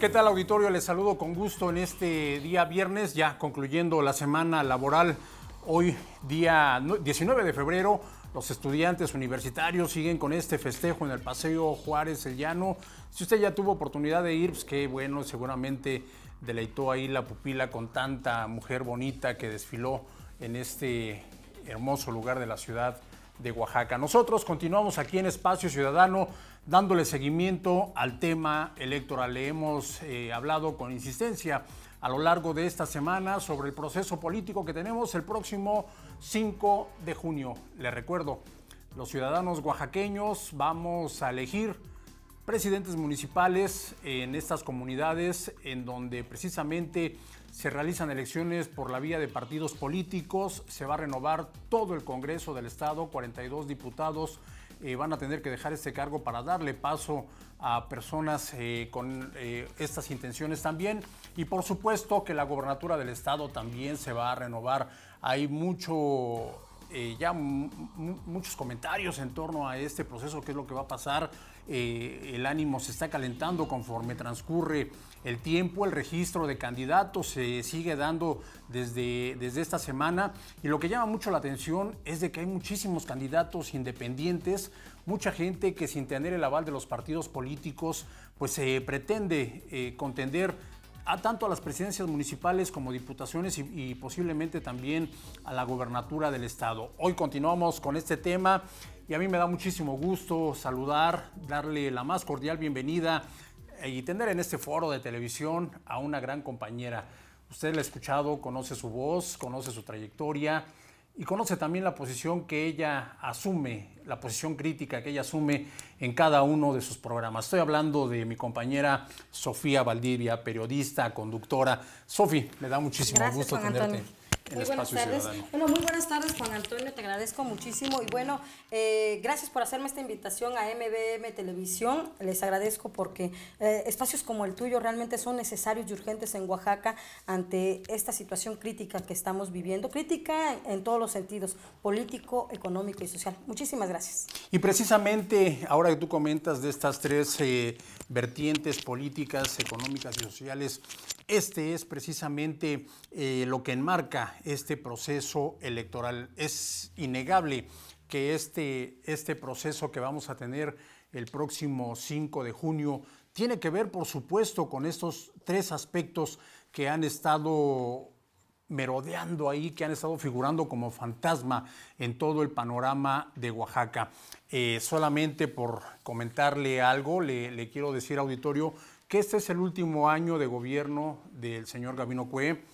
¿Qué tal auditorio? Les saludo con gusto en este día viernes, ya concluyendo la semana laboral. Hoy, día 19 de febrero, los estudiantes universitarios siguen con este festejo en el Paseo Juárez El Llano. Si usted ya tuvo oportunidad de ir, pues qué bueno, seguramente deleitó ahí la pupila con tanta mujer bonita que desfiló en este hermoso lugar de la ciudad de Oaxaca. Nosotros continuamos aquí en Espacio Ciudadano dándole seguimiento al tema electoral. Le hemos eh, hablado con insistencia a lo largo de esta semana sobre el proceso político que tenemos el próximo 5 de junio. Le recuerdo, los ciudadanos oaxaqueños vamos a elegir presidentes municipales en estas comunidades en donde precisamente se realizan elecciones por la vía de partidos políticos, se va a renovar todo el Congreso del Estado, 42 diputados eh, van a tener que dejar este cargo para darle paso a personas eh, con eh, estas intenciones también. Y por supuesto que la gobernatura del Estado también se va a renovar. Hay mucho ya muchos comentarios en torno a este proceso, qué es lo que va a pasar. Eh, el ánimo se está calentando conforme transcurre el tiempo, el registro de candidatos se sigue dando desde, desde esta semana y lo que llama mucho la atención es de que hay muchísimos candidatos independientes, mucha gente que sin tener el aval de los partidos políticos pues se pretende eh, contender a tanto a las presidencias municipales como diputaciones y, y posiblemente también a la gobernatura del estado. Hoy continuamos con este tema. Y a mí me da muchísimo gusto saludar, darle la más cordial bienvenida eh, y tener en este foro de televisión a una gran compañera. Usted la ha escuchado, conoce su voz, conoce su trayectoria y conoce también la posición que ella asume, la posición crítica que ella asume en cada uno de sus programas. Estoy hablando de mi compañera Sofía Valdivia, periodista, conductora. Sofi, me da muchísimo gusto tenerte. Muy buenas tardes. Bueno, muy buenas tardes, Juan Antonio, te agradezco muchísimo y bueno, eh, gracias por hacerme esta invitación a MBM Televisión, les agradezco porque eh, espacios como el tuyo realmente son necesarios y urgentes en Oaxaca ante esta situación crítica que estamos viviendo, crítica en, todos los sentidos, político, económico y social. Muchísimas gracias. Y precisamente ahora que tú comentas de estas tres eh, vertientes políticas, económicas y sociales este es precisamente eh, lo que enmarca este proceso electoral. Es innegable que este, este proceso que vamos a tener el próximo 5 de junio tiene que ver, por supuesto, con estos tres aspectos que han estado merodeando ahí, que han estado figurando como fantasma en todo el panorama de Oaxaca. Eh, solamente por comentarle algo, le, le quiero decir, auditorio, que este es el último año de gobierno del señor Gabino Cue.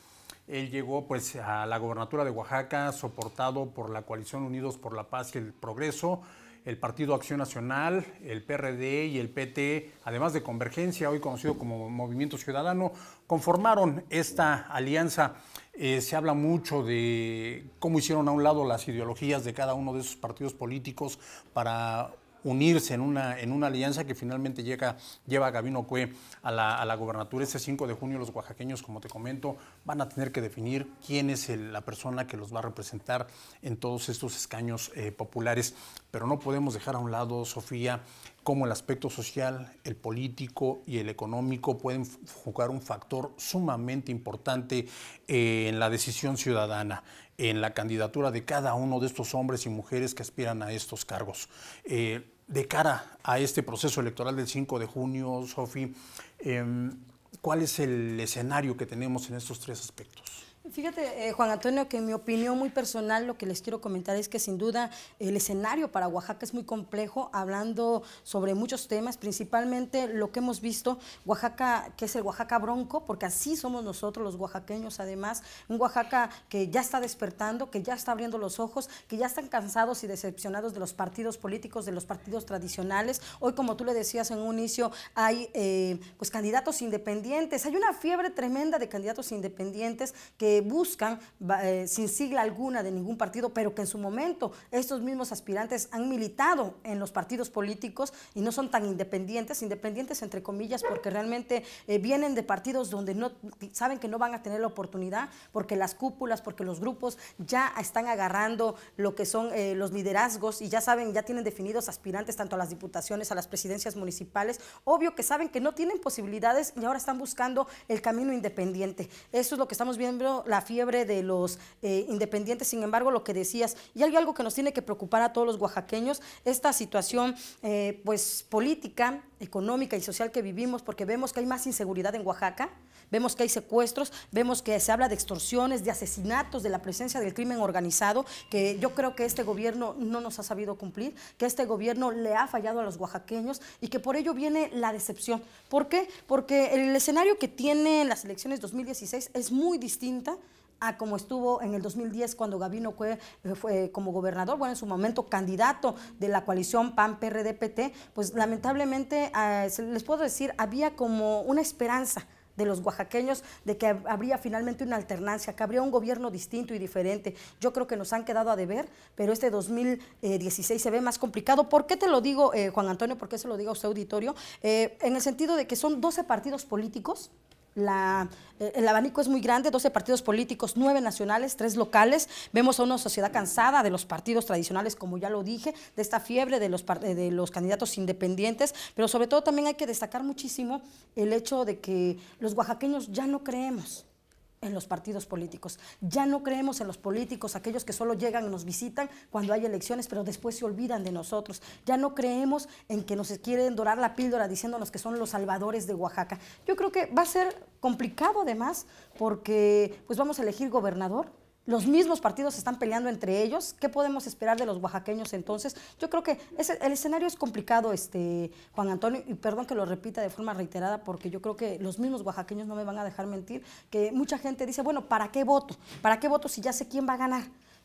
Él llegó pues a la gobernatura de Oaxaca soportado por la coalición Unidos por la Paz y el Progreso, el Partido Acción Nacional, el PRD y el PT, además de Convergencia, hoy conocido como Movimiento Ciudadano, conformaron esta alianza. Eh, se habla mucho de cómo hicieron a un lado las ideologías de cada uno de esos partidos políticos para unirse en una, en una alianza que finalmente llega, lleva a Gabino Cue a la, gobernatura. Este 5 de junio los oaxaqueños, como te comento, van a tener que definir quién es la persona que los va a representar en todos estos escaños eh, populares. Pero no podemos dejar a un lado, Sofía, cómo el aspecto social, el político y el económico pueden jugar un factor sumamente importante eh, en la decisión ciudadana en la candidatura de cada uno de estos hombres y mujeres que aspiran a estos cargos. Eh, de cara a este proceso electoral del 5 de junio, Sofi, em, ¿cuál es el escenario que tenemos en estos tres aspectos? Fíjate, eh, Juan Antonio, que en mi opinión muy personal lo que les quiero comentar es que sin duda el escenario para Oaxaca es muy complejo, hablando sobre muchos temas, principalmente lo que hemos visto, Oaxaca, que es el Oaxaca bronco, porque así somos nosotros los oaxaqueños además, un Oaxaca que ya está despertando, que ya está abriendo los ojos, que ya están cansados y decepcionados de los partidos políticos, de los partidos tradicionales. Hoy, como tú le decías en un inicio, hay eh, pues candidatos independientes, hay una fiebre tremenda de candidatos independientes que eh, buscan, eh, sin sigla alguna de ningún partido, pero que en su momento estos mismos aspirantes han militado en los partidos políticos y no son tan independientes, independientes entre comillas, porque realmente eh, vienen de partidos donde no saben que no van a tener la oportunidad, porque las cúpulas, porque los grupos ya están agarrando lo que son los liderazgos y ya saben, ya tienen definidos aspirantes tanto a las diputaciones, a las presidencias municipales. Obvio que saben que no tienen posibilidades y ahora están buscando el camino independiente. Eso es lo que estamos viendo la fiebre de los eh, independientes, sin embargo, lo que decías, y hay algo que nos tiene que preocupar a todos los oaxaqueños, esta situación eh, pues política, económica y social que vivimos, porque vemos que hay más inseguridad en Oaxaca, vemos que hay secuestros, vemos que se habla de extorsiones, de asesinatos, de la presencia del crimen organizado, que yo creo que este gobierno no nos ha sabido cumplir, que este gobierno le ha fallado a los oaxaqueños y que por ello viene la decepción. ¿Por qué? Porque el escenario que tiene las elecciones 2016 es muy distinta a como estuvo en el 2010 cuando Gabino fue, eh, fue, como gobernador, bueno, en su momento candidato de la coalición PAN-PRDPT, pues lamentablemente, eh, les puedo decir, había como una esperanza de los oaxaqueños de que habría finalmente una alternancia, que habría un gobierno distinto y diferente. Yo creo que nos han quedado a deber, pero este 2016 se ve más complicado. ¿Por qué te lo digo, eh, Juan Antonio? ¿Por qué se lo digo a usted, auditorio? en el sentido de que son 12 partidos políticos eh, el abanico es muy grande, 12 partidos políticos, 9 nacionales, 3 locales. Vemos a una sociedad cansada de los partidos tradicionales, como ya lo dije, de esta fiebre de los, eh, de los candidatos independientes, pero sobre todo también hay que destacar muchísimo el hecho de que los oaxaqueños ya no creemos en los partidos políticos. Ya no creemos en los políticos, aquellos que solo llegan y nos visitan cuando hay elecciones, pero después se olvidan de nosotros. Ya no creemos en que nos quieren dorar la píldora diciéndonos que son los salvadores de Oaxaca. Yo creo que va a ser complicado además porque pues vamos a elegir gobernador, los mismos partidos están peleando entre ellos. ¿Qué podemos esperar de los oaxaqueños entonces? Yo creo que el escenario es complicado, este, Juan Antonio, y perdón que lo repita de forma reiterada, porque yo creo que los mismos oaxaqueños no me van a dejar mentir, que mucha gente dice, bueno, ¿para qué voto? ¿Para qué voto si ya sé quién va a ganar?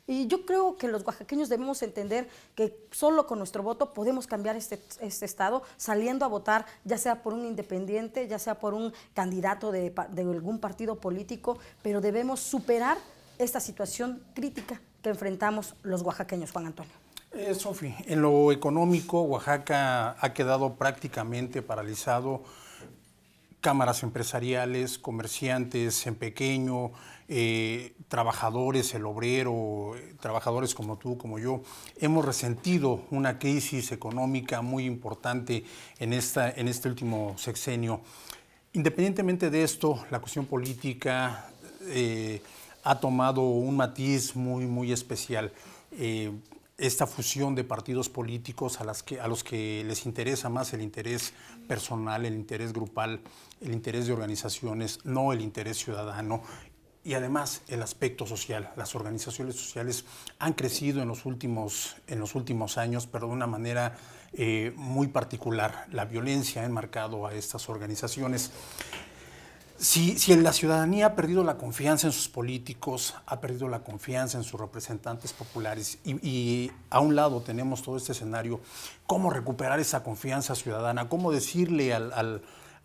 Y yo creo que los oaxaqueños debemos entender que solo con nuestro voto podemos cambiar este, este Estado, saliendo a votar, ya sea por un independiente, ya sea por un candidato de algún partido político, pero debemos superar esta situación crítica que enfrentamos los oaxaqueños, Juan Antonio. Eh, Sofi, en lo económico, Oaxaca ha quedado prácticamente paralizado. Cámaras empresariales, comerciantes en pequeño, eh, trabajadores, el obrero, trabajadores como tú, como yo, hemos resentido una crisis económica muy importante en, esta, en este último sexenio. Independientemente de esto, la cuestión política... Eh, ha tomado un matiz muy, muy especial. Eh, esta fusión de partidos políticos a, las que, a los que les interesa más el interés personal, el interés grupal, el interés de organizaciones, no el interés ciudadano. Y además el aspecto social. Las organizaciones sociales han crecido en los últimos, en los últimos años, pero de una manera eh, muy particular. La violencia ha enmarcado a estas organizaciones. Si, si, la ciudadanía ha perdido la confianza en sus políticos, ha perdido la confianza en sus representantes populares y, a un lado tenemos todo este escenario, ¿cómo recuperar esa confianza ciudadana? ¿Cómo decirle al,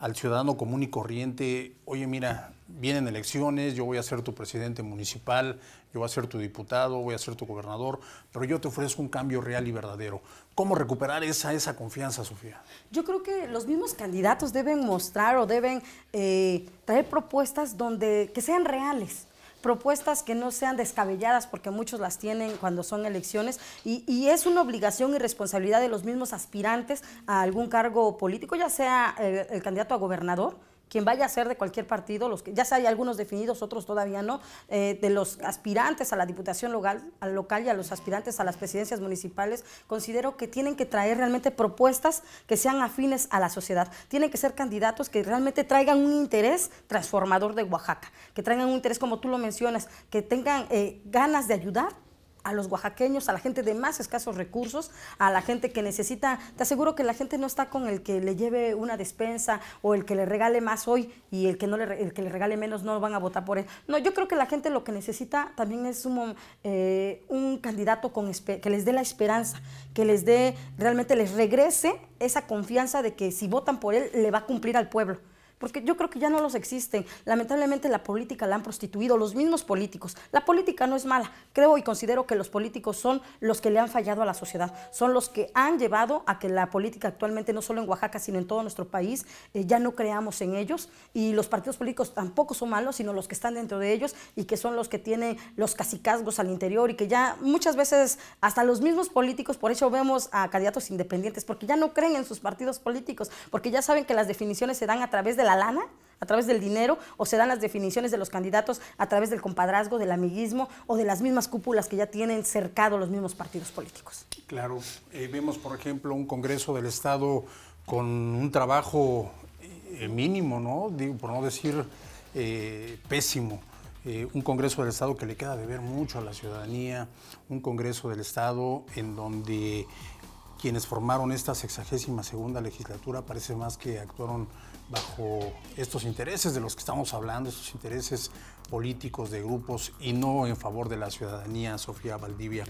al ciudadano común y corriente, oye, mira, vienen elecciones, yo voy a ser tu presidente municipal, yo voy a ser tu diputado, voy a ser tu gobernador, pero yo te ofrezco un cambio real y verdadero. ¿Cómo recuperar esa, esa confianza, Sofía? Yo creo que los mismos candidatos deben mostrar o deben eh, traer propuestas donde, que sean reales propuestas que no sean descabelladas, porque muchos las tienen cuando son elecciones, y, es una obligación y responsabilidad de los mismos aspirantes a algún cargo político, ya sea eh, el candidato a gobernador, quien vaya a ser de cualquier partido, los que, ya hay algunos definidos, otros todavía no, eh, de los aspirantes a la Diputación local, al local y a los aspirantes a las presidencias municipales, considero que tienen que traer realmente propuestas que sean afines a la sociedad. Tienen que ser candidatos que realmente traigan un interés transformador de Oaxaca, que traigan un interés, como tú lo mencionas, que tengan eh, ganas de ayudar a los oaxaqueños, a la gente de más escasos recursos, a la gente que necesita, te aseguro que la gente no está con el que le lleve una despensa o el que le regale más hoy y el que no le, que le regale menos no van a votar por él. No, yo creo que la gente lo que necesita también es un, eh, un candidato con que les dé la esperanza, que les dé, realmente les regrese esa confianza de que si votan por él le va a cumplir al pueblo porque yo creo que ya no los existen. Lamentablemente la política la han prostituido los mismos políticos. La política no es mala. Creo y considero que los políticos son los que le han fallado a la sociedad, son los que han llevado a que la política actualmente, no solo en Oaxaca, sino en todo nuestro país, eh, ya no creamos en ellos. Y los partidos políticos tampoco son malos, sino los que están dentro de ellos y que son los que tienen los casicazgos al interior y que ya muchas veces hasta los mismos políticos, por eso vemos a candidatos independientes, porque ya no creen en sus partidos políticos, porque ya saben que las definiciones se dan a través de la lana, a través del dinero, o se dan las definiciones de los candidatos a través del compadrazgo, del amiguismo o de las mismas cúpulas que ya tienen cercado los mismos partidos políticos. Claro, eh, vemos por ejemplo un Congreso del Estado con un trabajo eh, mínimo, ¿no? por no decir eh, pésimo. un Congreso del Estado que le queda de ver mucho a la ciudadanía, un Congreso del Estado en donde quienes formaron esta sexagésima segunda legislatura parece más que actuaron bajo estos intereses de los que estamos hablando, estos intereses políticos de grupos y no en favor de la ciudadanía, Sofía Valdivia.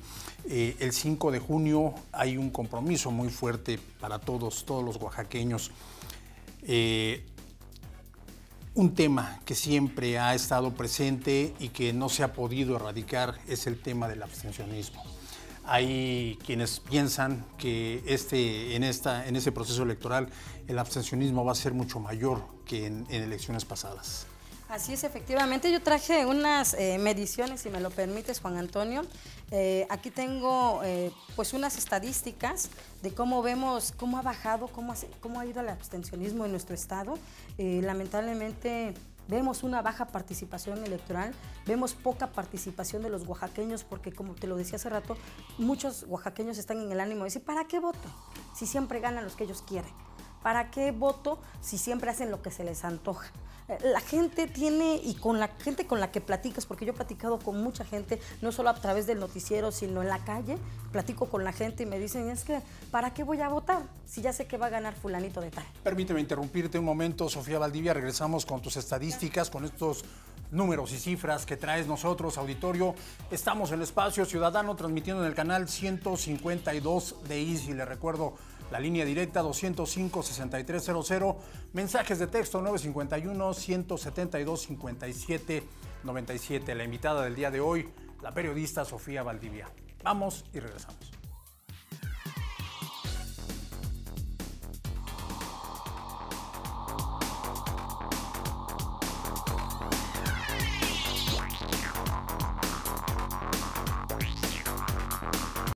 Eh, el 5 de junio hay un compromiso muy fuerte para todos, todos los oaxaqueños. Eh, un tema que siempre ha estado presente y que no se ha podido erradicar es el tema del abstencionismo. Hay quienes piensan que este, en, esta, en este proceso electoral el abstencionismo va a ser mucho mayor que en, elecciones pasadas. Así es, efectivamente. Yo traje unas eh, mediciones, si me lo permites, Juan Antonio. Eh, aquí tengo eh, pues unas estadísticas de cómo vemos, cómo ha bajado, cómo ha, cómo ha ido el abstencionismo en nuestro estado. lamentablemente Vemos una baja participación electoral, vemos poca participación de los oaxaqueños, porque como te lo decía hace rato, muchos oaxaqueños están en el ánimo de decir, ¿para qué voto? Si siempre ganan los que ellos quieren. ¿Para qué voto si siempre hacen lo que se les antoja? Eh, la gente tiene, y con la gente con la que platicas, porque yo he platicado con mucha gente, no solo a través del noticiero, sino en la calle, platico con la gente y me dicen, es que, ¿para qué voy a votar si ya sé que va a ganar fulanito de tal? Permíteme interrumpirte un momento, Sofía Valdivia, regresamos con tus estadísticas, con estos números y cifras que traes nosotros, auditorio. Estamos en el Espacio Ciudadano transmitiendo en el canal 152 de Easy. Le recuerdo la línea directa 205-6300, mensajes de texto 951-172-5797. La invitada del día de hoy, la periodista Sofía Valdivia. Vamos y regresamos.